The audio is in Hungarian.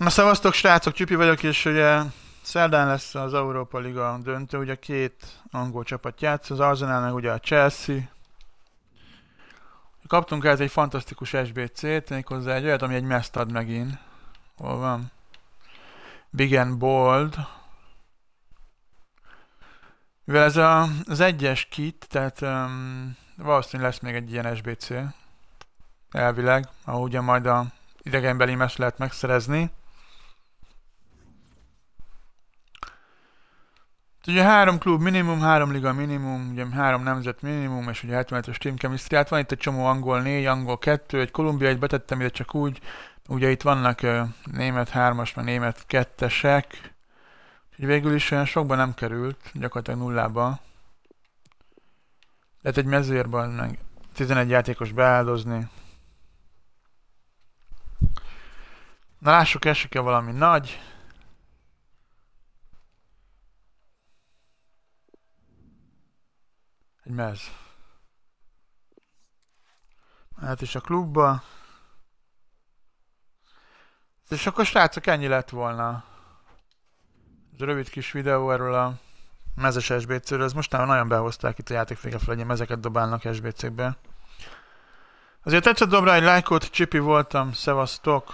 Na szevasztok srácok, Csüpi vagyok, és ugye szerdán lesz az Európa Liga döntő, ugye két angol csapat játsz, az arsenal ugye a Chelsea. Kaptunk ez egy fantasztikus SBC-t, méghozzá egy olyat, ami egy meszt ad megint. Hol van? Big and Bold. Mivel ez a, az egyes kit, tehát um, valószínűleg lesz még egy ilyen SBC. Elvileg, ahogy ugye majd a idegenbeli mes lehet megszerezni. ugye három klub minimum, három liga minimum, ugye három nemzet minimum, és ugye 70 es team chemistry, hát van itt egy csomó angol négy, angol kettő, egy Kolumbia egy betettem ide csak úgy, ugye itt vannak uh, német hármas, meg német kettesek, úgyhogy végül is olyan sokban nem került, gyakorlatilag nullába. Lehet egy mezőrben meg 11 játékos beáldozni. Na lássuk, esik-e valami nagy. Egy mez. Hát is a klubba. És akkor srácok, ennyi lett volna. Ez rövid kis videó erről a mezes SBC-ről. Ez mostanában nagyon behozták itt a játékfékek fel, hogy mezeket dobálnak sbc be Azért tetszett dobra egy lájkot, csipi voltam, szevasztok!